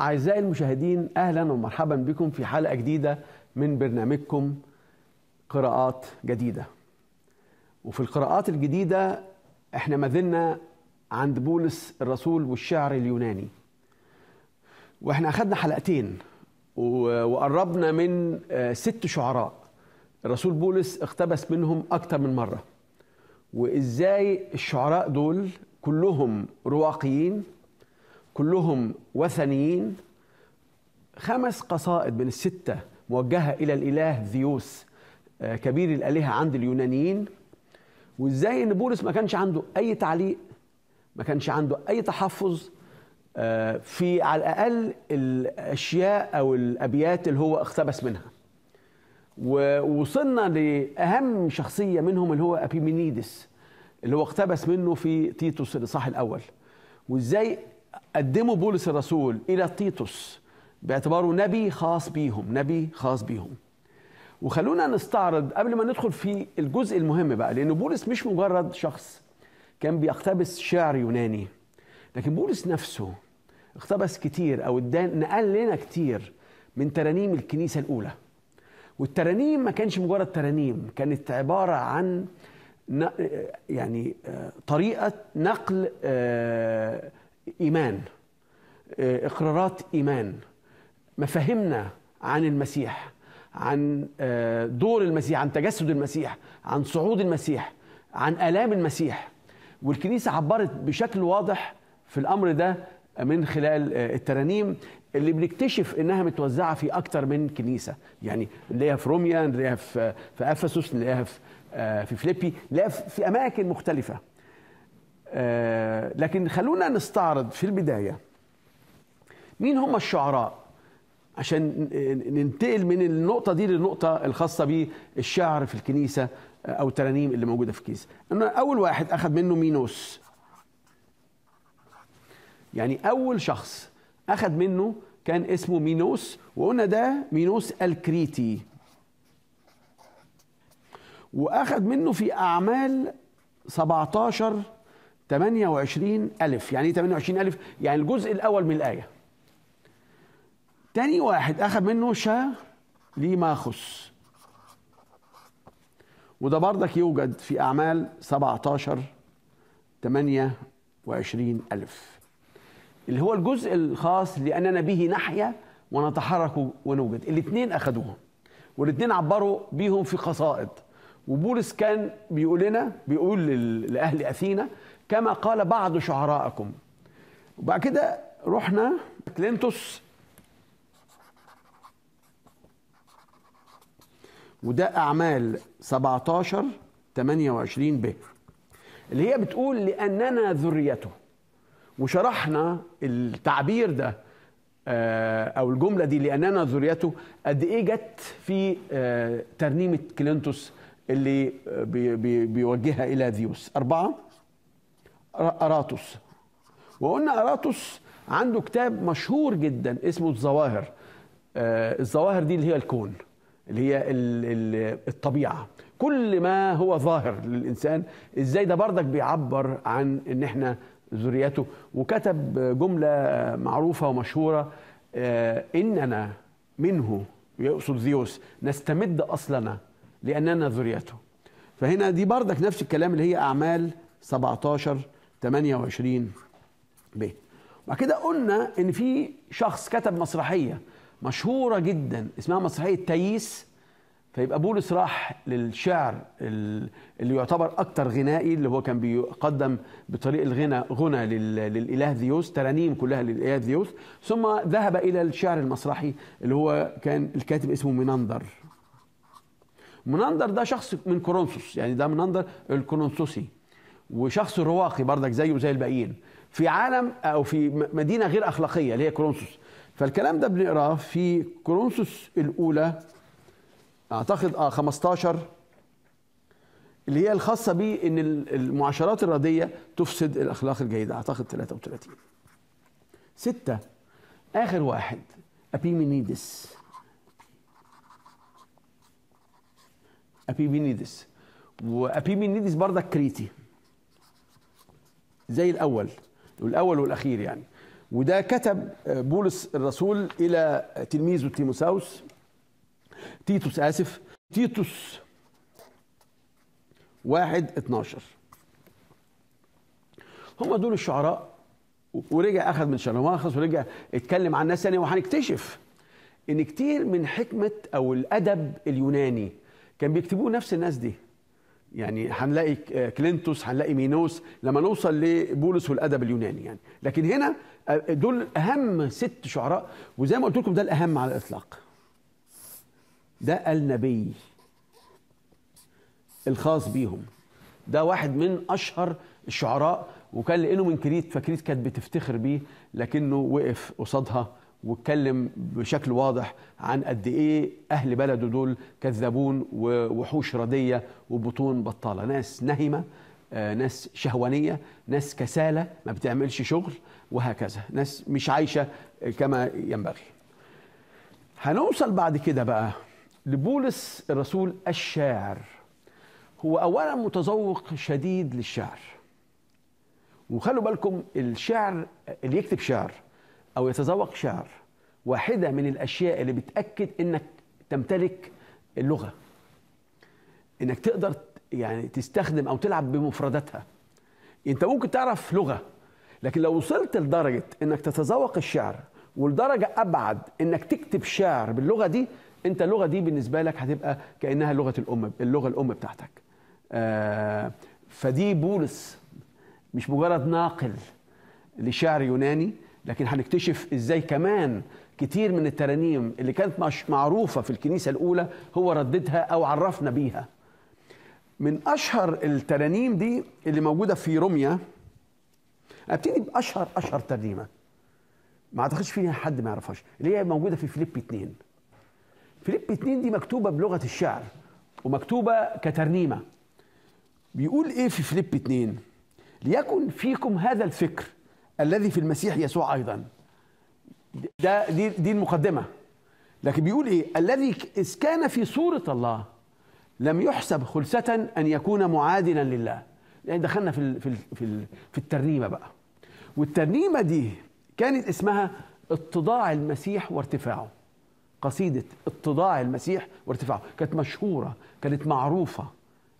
أعزائي المشاهدين أهلا ومرحبا بكم في حلقة جديدة من برنامجكم قراءات جديدة وفي القراءات الجديدة احنا ما زلنا عند بولس الرسول والشعر اليوناني واحنا أخذنا حلقتين وقربنا من آه، ست شعراء الرسول بولس اقتبس منهم أكثر من مرة وإزاي الشعراء دول كلهم رواقيين كلهم وثنيين خمس قصائد من الستة موجهة إلى الإله زيوس آه، كبير الآلهة عند اليونانيين وإزاي إن بولس ما كانش عنده أي تعليق ما كانش عنده أي تحفظ آه، في على الأقل الأشياء أو الأبيات اللي هو اقتبس منها ووصلنا لأهم شخصية منهم اللي هو أبيمينيدس اللي هو اقتبس منه في تيتوس الإصحاح الأول وإزاي قدموا بولس الرسول إلى تيتوس باعتباره نبي خاص بيهم نبي خاص بيهم وخلونا نستعرض قبل ما ندخل في الجزء المهم بقى لأن بولس مش مجرد شخص كان بيقتبس شعر يوناني لكن بولس نفسه اقتبس كتير أو نقل لنا كتير من ترانيم الكنيسة الأولى والترانيم ما كانش مجرد ترانيم كانت عبارة عن يعني آه، طريقة نقل آه، إيمان آه، إقرارات إيمان مفاهيمنا عن المسيح عن آه، دور المسيح عن تجسد المسيح عن صعود المسيح عن آلام المسيح والكنيسة عبرت بشكل واضح في الأمر ده من خلال آه، الترانيم اللي بنكتشف انها متوزعه في اكثر من كنيسه يعني نلاقيها في روميا نلاقيها في افسس نلاقيها في في فليبي نلاقيها في اماكن مختلفه آه، لكن خلونا نستعرض في البداية مين هم الشعراء عشان ننتقل من النقطة دي للنقطة الخاصة بالشعر في الكنيسة آه، أو الترانيم اللي موجودة في الكنيسة أنا أول واحد أخذ منه مينوس يعني أول شخص أخذ منه كان اسمه مينوس وقلنا ده مينوس الكريتي وأخذ منه في أعمال 17 28 ألف يعني إيه 28 ألف؟ يعني الجزء الأول من الآية تاني واحد أخذ منه شا ليماخس وده برضك يوجد في أعمال 17 28 ألف اللي هو الجزء الخاص لأننا به نحيا ونتحرك ونوجد الاثنين أخذوهم والاثنين عبروا بيهم في قصائد وبولس كان بيقول لنا بيقول لأهل أثينا كما قال بعض شعرائكم وبعد كده رحنا كلينتوس وده أعمال 17 28 ب اللي هي بتقول لأننا ذريته وشرحنا التعبير ده آه، أو الجملة دي لأننا ذريته قد إيه جت في آه، ترنيمة كلينتوس اللي آه، بيوجهها إلى ذيوس أربعة اراتوس وقلنا اراتوس عنده كتاب مشهور جدا اسمه الظواهر آه الظواهر دي اللي هي الكون اللي هي الطبيعة كل ما هو ظاهر للإنسان إزاي ده بردك بيعبر عن إن إحنا ذريته وكتب جملة معروفة ومشهورة آه إننا منه يقصد زيوس نستمد أصلنا لأننا ذريته فهنا دي بردك نفس الكلام اللي هي أعمال 17 28 بيت وبعد كده قلنا ان في شخص كتب مسرحيه مشهوره جدا اسمها مسرحيه تيس فيبقى بولس راح للشعر اللي يعتبر اكثر غنائي اللي هو كان بيقدم بطريق الغنى غنى للاله ذيوس ترانيم كلها للاله ذيوس ثم ذهب الى الشعر المسرحي اللي هو كان الكاتب اسمه منندر منندر ده شخص من كورنثوس يعني ده منندر الكورنثوسي وشخص رواقي برضك زيه زي الباقيين في عالم او في مدينه غير اخلاقيه اللي هي كورنثوس فالكلام ده بنقراه في كورنثوس الاولى اعتقد اه 15 اللي هي الخاصه بيه ان المعاشرات الرديه تفسد الاخلاق الجيده اعتقد 33 ستة اخر واحد ابيمينيدس ابيمينيدس وابيمينيدس برضك كريتي زي الاول الاول والاخير يعني وده كتب آه، بولس الرسول الى تلميذه تيموساوس تيتوس اسف تيتوس واحد اتناشر هم دول الشعراء ورجع اخذ من شرماخس ورجع اتكلم عن ناس ثانيه وهنكتشف ان كتير من حكمه او الادب اليوناني كان بيكتبوه نفس الناس دي يعني هنلاقي آه، كلينتوس هنلاقي مينوس لما نوصل لبولس والادب اليوناني يعني لكن هنا آه، دول اهم ست شعراء وزي ما قلت لكم ده الاهم على الاطلاق ده النبي الخاص بيهم ده واحد من اشهر الشعراء وكان لانه من كريت فكريت كانت بتفتخر بيه لكنه وقف قصادها واتكلم بشكل واضح عن قد ايه اهل بلده دول كذابون ووحوش رديه وبطون بطاله ناس نهمه آه، ناس شهوانيه ناس كساله ما بتعملش شغل وهكذا ناس مش عايشه كما ينبغي هنوصل بعد كده بقى لبولس الرسول الشاعر هو اولا متذوق شديد للشعر وخلوا بالكم الشعر اللي يكتب شعر أو يتذوق شعر واحدة من الأشياء اللي بتأكد إنك تمتلك اللغة إنك تقدر يعني تستخدم أو تلعب بمفرداتها أنت ممكن تعرف لغة لكن لو وصلت لدرجة إنك تتذوق الشعر ولدرجة أبعد إنك تكتب شعر باللغة دي أنت اللغة دي بالنسبة لك هتبقى كأنها لغة الأم اللغة الأم بتاعتك آه فدي بولس مش مجرد ناقل لشعر يوناني لكن هنكتشف ازاي كمان كتير من الترانيم اللي كانت مش معروفة في الكنيسة الأولى هو رددها أو عرفنا بيها من أشهر الترانيم دي اللي موجودة في روميا ابتدي بأشهر أشهر ترنيمة ما أعتقدش فيها حد ما يعرفهاش اللي هي موجودة في فيليب 2 فيليب 2 دي مكتوبة بلغة الشعر ومكتوبة كترنيمة بيقول إيه في فيليب 2 ليكن فيكم هذا الفكر الذي في المسيح يسوع ايضا ده دي, دي المقدمه لكن بيقول ايه الذي اذ كان في صوره الله لم يحسب خلسه ان يكون معادلا لله يعني دخلنا في في في, في الترنيمه بقى والترنيمه دي كانت اسمها اتضاع المسيح وارتفاعه قصيدة اتضاع المسيح وارتفاعه كانت مشهورة كانت معروفة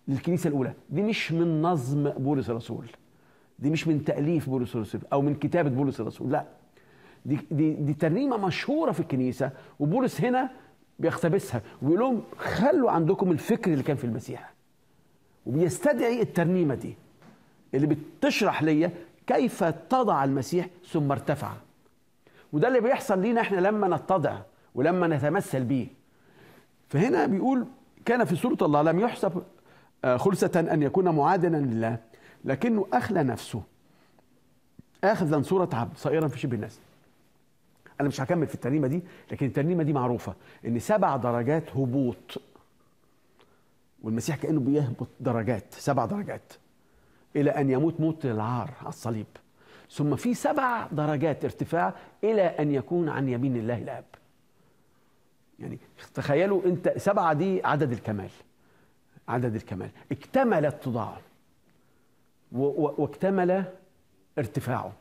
للكنيسة الأولى دي مش من نظم بولس الرسول دي مش من تاليف بولس الرسول او من كتابه بولس الرسول لا دي دي دي ترنيمه مشهوره في الكنيسه وبولس هنا بيقتبسها ويقول لهم خلوا عندكم الفكر اللي كان في المسيح وبيستدعي الترنيمه دي اللي بتشرح ليا كيف اتضع المسيح ثم ارتفع وده اللي بيحصل لينا احنا لما نتضع ولما نتمثل بيه فهنا بيقول كان في صورة الله لم يحسب آه، خلصة أن يكون معادنا لله لكنه أخلى نفسه أخذا صورة عبد صائرا في شبه الناس أنا مش هكمل في الترنيمة دي لكن الترنيمة دي معروفة إن سبع درجات هبوط والمسيح كأنه بيهبط درجات سبع درجات إلى أن يموت موت العار على الصليب ثم في سبع درجات ارتفاع إلى أن يكون عن يمين الله الآب يعني تخيلوا أنت سبعة دي عدد الكمال عدد الكمال اكتملت تضاعف واكتمل ارتفاعه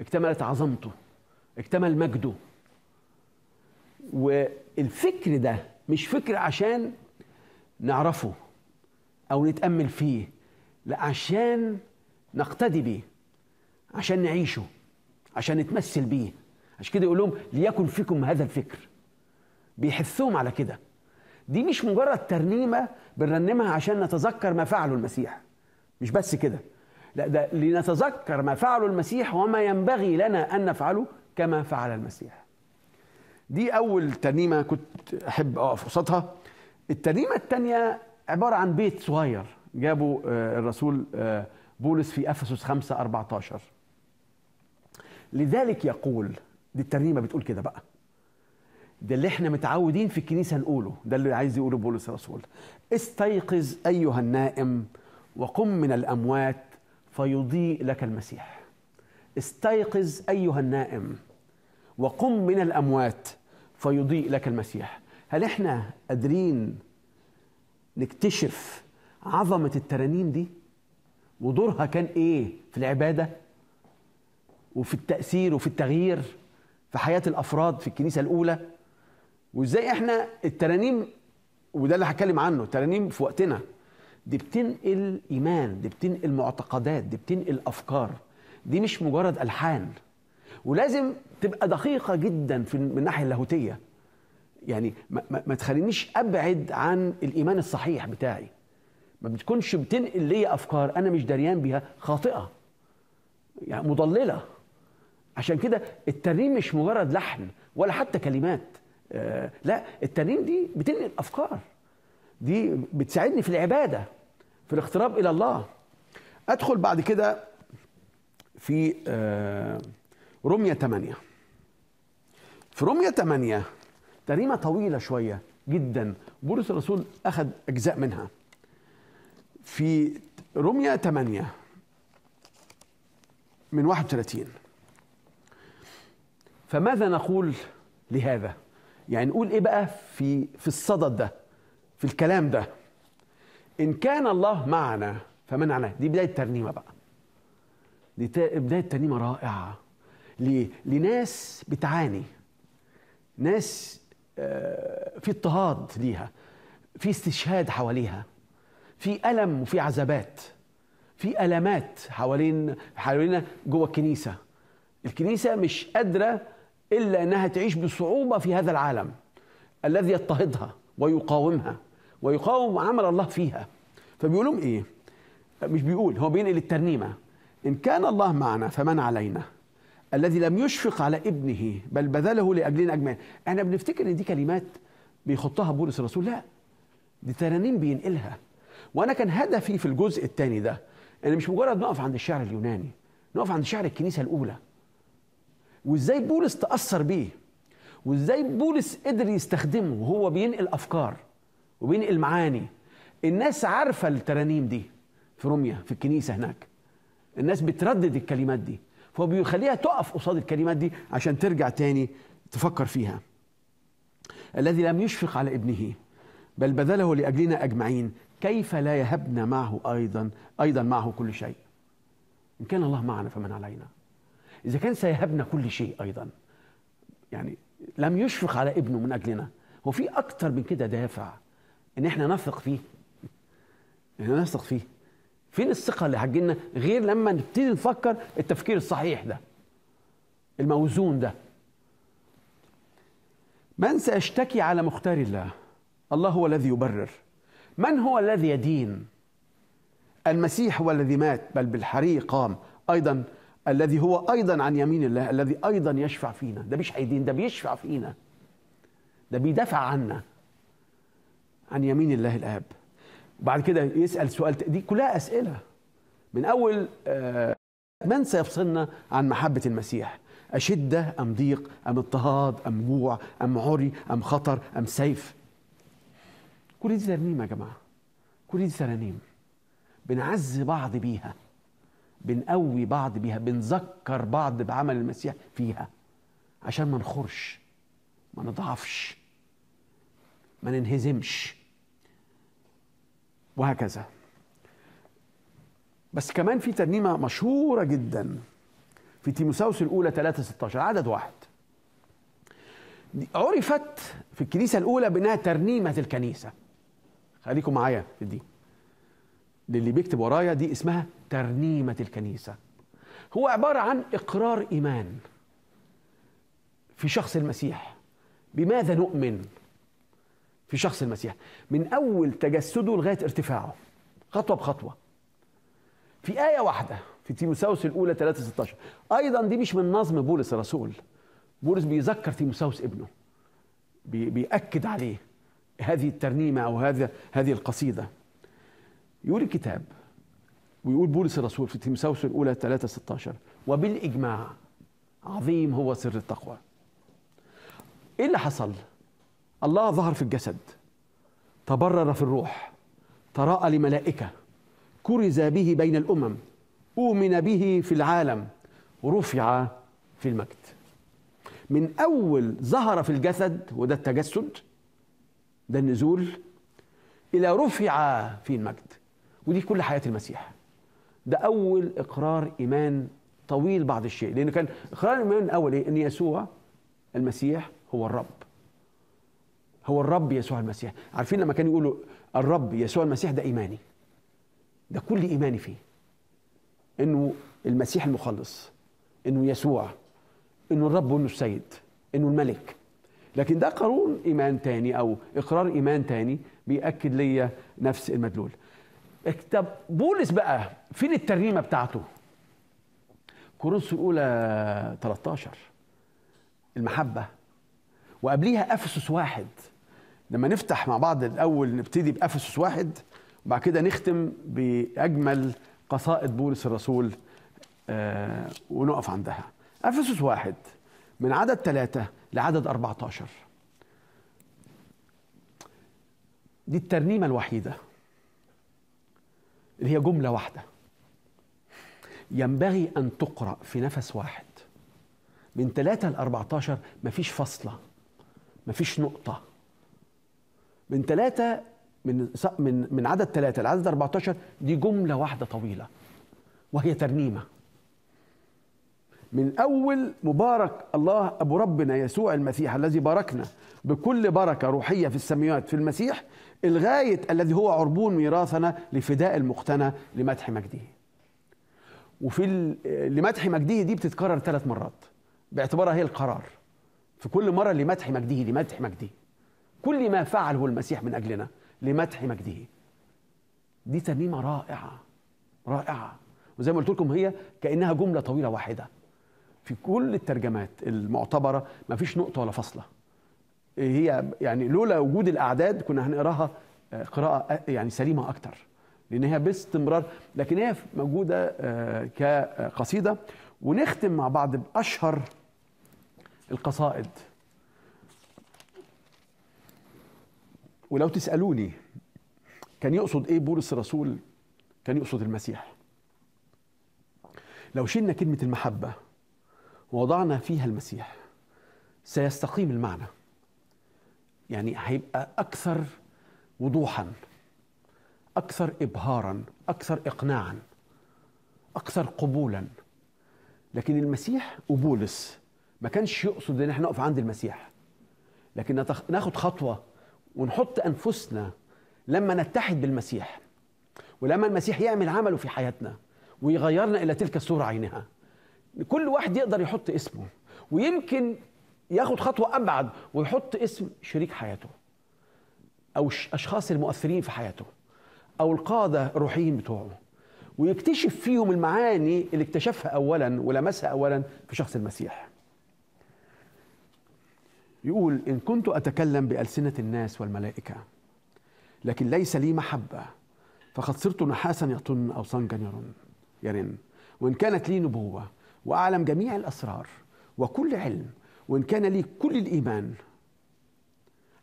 اكتملت عظمته اكتمل مجده والفكر ده مش فكر عشان نعرفه او نتامل فيه لا عشان نقتدي بيه عشان نعيشه عشان نتمثل بيه عشان كده يقول لهم ليكن فيكم هذا الفكر بيحثهم على كده دي مش مجرد ترنيمه بنرنمها عشان نتذكر ما فعله المسيح مش بس كده لا ده لنتذكر ما فعله المسيح وما ينبغي لنا أن نفعله كما فعل المسيح دي أول ترنيمة كنت أحب أقف قصادها الترنيمة الثانية عبارة عن بيت صغير جابه آه، الرسول آه، بولس في أفسس 5 14 لذلك يقول دي الترنيمة بتقول كده بقى ده اللي احنا متعودين في الكنيسة نقوله ده اللي عايز يقوله بولس الرسول استيقظ أيها النائم وقم من الأموات فيضيء لك المسيح استيقظ أيها النائم وقم من الأموات فيضيء لك المسيح هل احنا قادرين نكتشف عظمة الترانيم دي ودورها كان ايه في العبادة وفي التأثير وفي التغيير في حياة الأفراد في الكنيسة الأولى وازاي احنا الترانيم وده اللي هتكلم عنه ترانيم في وقتنا دي بتنقل ايمان دي بتنقل معتقدات دي بتنقل افكار دي مش مجرد الحان ولازم تبقى دقيقه جدا في من الناحيه اللاهوتيه يعني ما, ما, ما تخلينيش ابعد عن الايمان الصحيح بتاعي ما بتكونش بتنقل ليا افكار انا مش دريان بيها خاطئه يعني مضلله عشان كده الترنيم مش مجرد لحن ولا حتى كلمات آه لا الترنيم دي بتنقل افكار دي بتساعدني في العباده في الاقتراب الى الله ادخل بعد كده في آه، رمية 8 في رمية 8 تريمة طويلة شوية جدا بولس الرسول أخذ أجزاء منها في رمية 8 من 31 فماذا نقول لهذا يعني نقول ايه بقى في في الصدد ده في الكلام ده إن كان الله معنا فمن علينا دي بداية ترنيمة بقى دي بداية ترنيمة رائعة ليه؟ لناس بتعاني ناس آه، في اضطهاد ليها في استشهاد حواليها في ألم وفي عذابات في ألمات حوالين حوالينا جوه الكنيسة الكنيسة مش قادرة إلا أنها تعيش بصعوبة في هذا العالم الذي يضطهدها ويقاومها ويقاوم عمل الله فيها فبيقول لهم ايه مش بيقول هو بينقل الترنيمه ان كان الله معنا فمن علينا الذي لم يشفق على ابنه بل بذله لاجلنا اجمعين احنا بنفتكر ان دي كلمات بيحطها بولس الرسول لا دي ترانيم بينقلها وانا كان هدفي في الجزء الثاني ده ان مش مجرد نقف عند الشعر اليوناني نقف عند شعر الكنيسه الاولى وازاي بولس تاثر بيه وازاي بولس قدر يستخدمه وهو بينقل افكار وبينقل معاني الناس عارفه الترانيم دي في روميا في الكنيسه هناك الناس بتردد الكلمات دي فهو بيخليها تقف قصاد الكلمات دي عشان ترجع تاني تفكر فيها الذي لم يشفق على ابنه بل بذله لاجلنا اجمعين كيف لا يهبنا معه ايضا ايضا معه كل شيء ان كان الله معنا فمن علينا اذا كان سيهبنا كل شيء ايضا يعني لم يشفق على ابنه من اجلنا هو في اكتر من كده دافع ان احنا نثق فيه ان احنا نثق فيه فين الثقه اللي هتجينا غير لما نبتدي نفكر التفكير الصحيح ده الموزون ده من سيشتكي على مختار الله الله هو الذي يبرر من هو الذي يدين المسيح هو الذي مات بل بالحريق قام ايضا الذي هو ايضا عن يمين الله الذي ايضا يشفع فينا ده مش هيدين ده بيشفع فينا ده بيدافع عنا عن يمين الله الآب وبعد كده يسأل سؤال دي كلها أسئلة من أول آه، من سيفصلنا عن محبة المسيح أشدة أم ضيق أم اضطهاد أم جوع أم عري أم خطر أم سيف كل دي ترنيم يا جماعة كل دي ترانيم بنعزي بعض بيها بنقوي بعض بيها بنذكر بعض بعمل المسيح فيها عشان ما نخرش ما نضعفش ما ننهزمش وهكذا بس كمان في ترنيمه مشهوره جدا في تيموساوس الاولى 3 16 عدد واحد عرفت في الكنيسه الاولى بانها ترنيمه الكنيسه خليكم معايا في دي للي بيكتب ورايا دي اسمها ترنيمه الكنيسه هو عباره عن اقرار ايمان في شخص المسيح بماذا نؤمن في شخص المسيح من أول تجسده لغاية ارتفاعه خطوة بخطوة في آية واحدة في تيموساوس الأولى 3 16 أيضا دي مش من نظم بولس الرسول بولس بيذكر تيموساوس ابنه بيأكد عليه هذه الترنيمة أو هذا هذه القصيدة يقول الكتاب ويقول بولس الرسول في تيموساوس الأولى 3 16 وبالإجماع عظيم هو سر التقوى إيه اللي حصل؟ الله ظهر في الجسد تبرر في الروح تراءى لملائكة كرز به بين الأمم أؤمن به في العالم رفع في المجد من أول ظهر في الجسد وده التجسد ده النزول إلى رفع في المجد ودي كل حياة المسيح ده أول إقرار إيمان طويل بعض الشيء لأنه كان إقرار الإيمان الأول إيه؟ أن يسوع المسيح هو الرب هو الرب يسوع المسيح عارفين لما كانوا يقولوا الرب يسوع المسيح ده إيماني ده كل إيماني فيه إنه المسيح المخلص إنه يسوع إنه الرب وإنه السيد إنه الملك لكن ده قانون إيمان تاني أو إقرار إيمان تاني بيأكد ليا نفس المدلول طب بولس بقى فين الترنيمة بتاعته كورنثوس الأولى 13 المحبة وقبليها أفسس واحد لما نفتح مع بعض الاول نبتدي بافسس واحد وبعد كده نختم باجمل قصائد بولس الرسول آه، ونقف عندها افسس واحد من عدد ثلاثة لعدد 14 دي الترنيمة الوحيدة اللي هي جملة واحدة ينبغي أن تقرأ في نفس واحد من ثلاثة لأربعة عشر مفيش فصلة مفيش نقطة من ثلاثة من من من عدد ثلاثة لعدد 14 دي جملة واحدة طويلة وهي ترنيمة من أول مبارك الله أبو ربنا يسوع المسيح الذي باركنا بكل بركة روحية في السماوات في المسيح الغاية الذي هو عربون ميراثنا لفداء المقتنى لمدح مجده وفي لمدح مجده دي بتتكرر ثلاث مرات باعتبارها هي القرار في كل مرة لمدح مجده لمدح مجده كل ما فعله المسيح من أجلنا لمدح مجده دي ترنيمة رائعة رائعة وزي ما قلت لكم هي كأنها جملة طويلة واحدة في كل الترجمات المعتبرة ما فيش نقطة ولا فصله هي يعني لولا وجود الأعداد كنا هنقراها آه، قراءة آه، يعني سليمة أكتر لأن هي باستمرار لكن هي موجودة آه، كقصيدة ونختم مع بعض بأشهر القصائد ولو تسألوني كان يقصد إيه بولس الرسول كان يقصد المسيح لو شلنا كلمة المحبة ووضعنا فيها المسيح سيستقيم المعنى يعني هيبقى أكثر وضوحا أكثر إبهارا أكثر إقناعا أكثر قبولا لكن المسيح وبولس ما كانش يقصد ان احنا نقف عند المسيح لكن ناخد خطوه ونحط أنفسنا لما نتحد بالمسيح ولما المسيح يعمل عمله في حياتنا ويغيرنا إلى تلك الصورة عينها كل واحد يقدر يحط اسمه ويمكن ياخد خطوة أبعد ويحط اسم شريك حياته أو الأشخاص المؤثرين في حياته أو القادة الروحيين بتوعه ويكتشف فيهم المعاني اللي اكتشفها أولا ولمسها أولا في شخص المسيح يقول إن كنت أتكلم بألسنة الناس والملائكة لكن ليس لي محبة فقد صرت نحاسا يطن أو صنجا يرن يرن يعني وإن كانت لي نبوة وأعلم جميع الأسرار وكل علم وإن كان لي كل الإيمان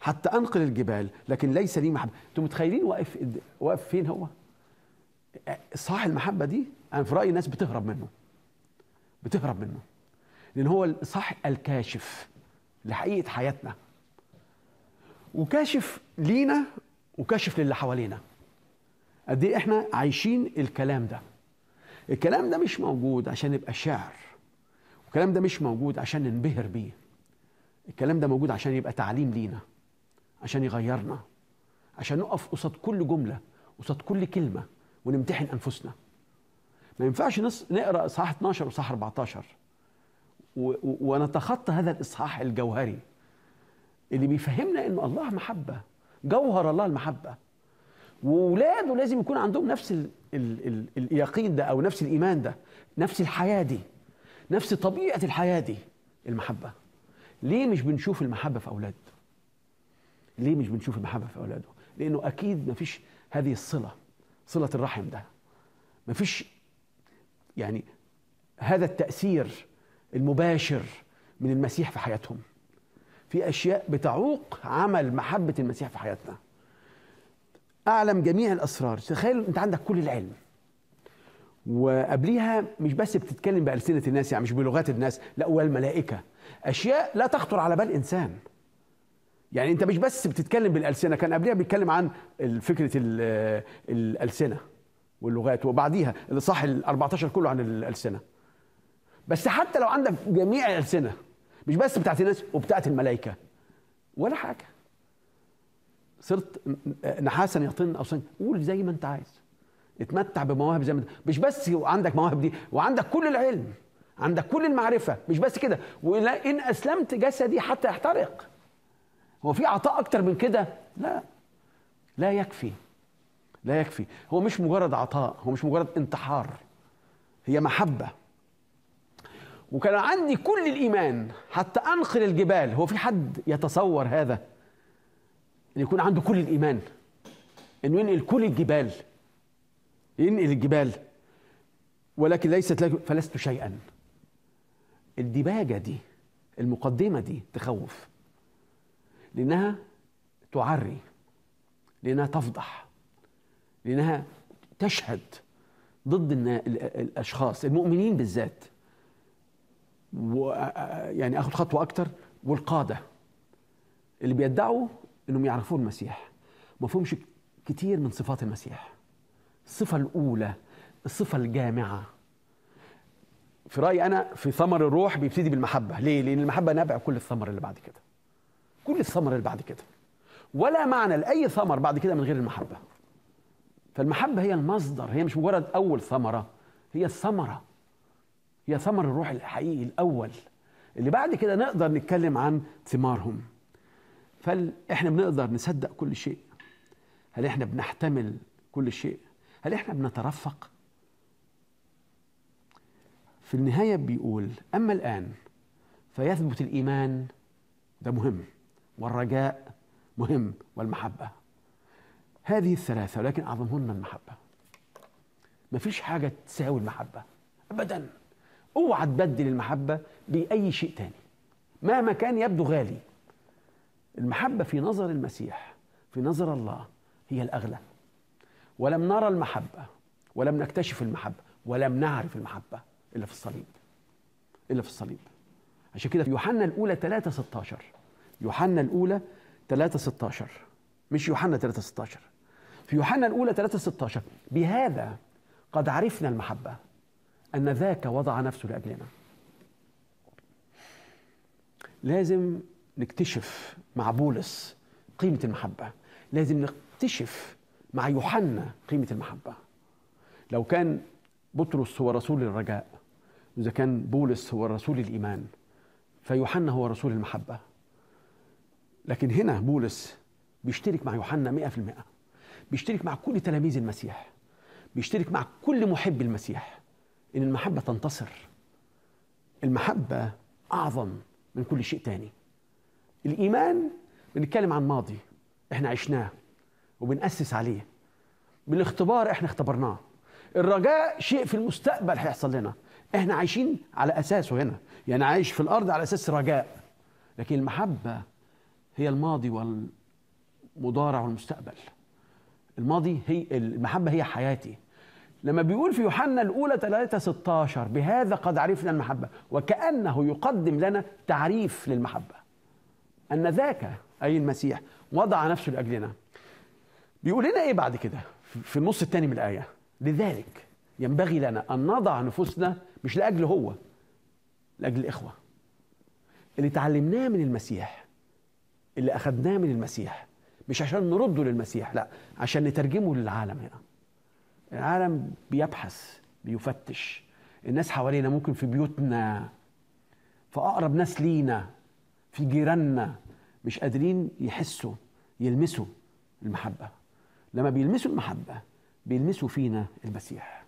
حتى أنقل الجبال لكن ليس لي محبة أنتم متخيلين واقف واقف فين هو؟ صاح المحبة دي أنا في رأيي الناس بتهرب منه بتهرب منه لأن هو صاح الكاشف لحقيقه حياتنا وكاشف لينا وكاشف للي حوالينا قد ايه احنا عايشين الكلام ده الكلام ده مش موجود عشان يبقى شعر الكلام ده مش موجود عشان ننبهر بيه الكلام ده موجود عشان يبقى تعليم لينا عشان يغيرنا عشان نقف قصاد كل جمله قصاد كل كلمه ونمتحن انفسنا ما ينفعش نقرا صحاح 12 وصحاح 14 ونتخطى هذا الإصحاح الجوهري اللي بيفهمنا إن الله محبة جوهر الله المحبة وولاده لازم يكون عندهم نفس الـ الـ الـ اليقين ده أو نفس الإيمان ده نفس الحياة دي نفس طبيعة الحياة دي المحبة ليه مش بنشوف المحبة في أولاد ليه مش بنشوف المحبة في أولاده لأنه أكيد ما فيش هذه الصلة صلة الرحم ده ما فيش يعني هذا التأثير المباشر من المسيح في حياتهم في اشياء بتعوق عمل محبه المسيح في حياتنا اعلم جميع الاسرار تخيل انت عندك كل العلم وقبليها مش بس بتتكلم بألسنة الناس يعني مش بلغات الناس لا والملائكة أشياء لا تخطر على بال إنسان يعني أنت مش بس بتتكلم بالألسنة كان قبليها بيتكلم عن فكرة آه، الألسنة واللغات وبعديها الإصحاح ال 14 كله عن الألسنة بس حتى لو عندك جميع السنه مش بس بتاعت الناس وبتاعت الملائكه ولا حاجه صرت نحاسا يطن او صن قول زي ما انت عايز اتمتع بمواهب زي ما انت مش بس عندك مواهب دي وعندك كل العلم عندك كل المعرفه مش بس كده وإن اسلمت جسدي حتى يحترق هو في عطاء اكتر من كده لا لا يكفي لا يكفي هو مش مجرد عطاء هو مش مجرد انتحار هي محبه وكان عندي كل الإيمان حتى أنقل الجبال هو في حد يتصور هذا أن يكون عنده كل الإيمان أنه ينقل كل الجبال ينقل الجبال ولكن ليست لك فلست شيئا الدباجة دي المقدمة دي تخوف لأنها تعري لأنها تفضح لأنها تشهد ضد الأشخاص المؤمنين بالذات و يعني اخد خطوه اكتر والقاده اللي بيدعوا انهم يعرفون المسيح ما فهمش كتير من صفات المسيح الصفه الاولى الصفه الجامعه في رايي انا في ثمر الروح بيبتدي بالمحبه ليه لان المحبه نبع كل الثمر اللي بعد كده كل الثمر اللي بعد كده ولا معنى لاي ثمر بعد كده من غير المحبه فالمحبه هي المصدر هي مش مجرد اول ثمره هي الثمره هي ثمر الروح الحقيقي الاول اللي بعد كده نقدر نتكلم عن ثمارهم فاحنا بنقدر نصدق كل شيء هل احنا بنحتمل كل شيء هل احنا بنترفق في النهايه بيقول اما الان فيثبت الايمان ده مهم والرجاء مهم والمحبه هذه الثلاثه ولكن اعظمهن المحبه مفيش حاجه تساوي المحبه ابدا اوعى تبدل المحبه باي شيء تاني مهما كان يبدو غالي المحبه في نظر المسيح في نظر الله هي الاغلى ولم نرى المحبه ولم نكتشف المحبه ولم نعرف المحبه الا في الصليب الا في الصليب عشان كده في يوحنا الاولى 3 16 يوحنا الاولى 3 16 مش يوحنا 3 16 في يوحنا الاولى 3 16 بهذا قد عرفنا المحبه أن ذاك وضع نفسه لأجلنا لازم نكتشف مع بولس قيمة المحبة لازم نكتشف مع يوحنا قيمة المحبة لو كان بطرس هو رسول الرجاء إذا كان بولس هو رسول الإيمان فيوحنا هو رسول المحبة لكن هنا بولس بيشترك مع يوحنا مئة في المئة بيشترك مع كل تلاميذ المسيح بيشترك مع كل محب المسيح ان المحبه تنتصر المحبه اعظم من كل شيء تاني الايمان بنتكلم عن ماضي احنا عشناه وبنأسس عليه بالاختبار احنا اختبرناه الرجاء شيء في المستقبل هيحصل لنا احنا عايشين على اساسه هنا يعني عايش في الارض على اساس رجاء لكن المحبه هي الماضي والمضارع والمستقبل الماضي هي المحبه هي حياتي لما بيقول في يوحنا الأولى 3 16 بهذا قد عرفنا المحبة وكأنه يقدم لنا تعريف للمحبة أن ذاك أي المسيح وضع نفسه لأجلنا بيقول لنا إيه بعد كده في النص الثاني من الآية لذلك ينبغي لنا أن نضع نفوسنا مش لأجل هو لأجل الإخوة اللي تعلمناه من المسيح اللي أخذناه من المسيح مش عشان نرده للمسيح لا عشان نترجمه للعالم هنا العالم بيبحث بيفتش الناس حوالينا ممكن في بيوتنا في اقرب ناس لينا في جيراننا مش قادرين يحسوا يلمسوا المحبه لما بيلمسوا المحبه بيلمسوا فينا المسيح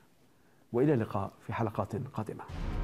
والى اللقاء في حلقات قادمه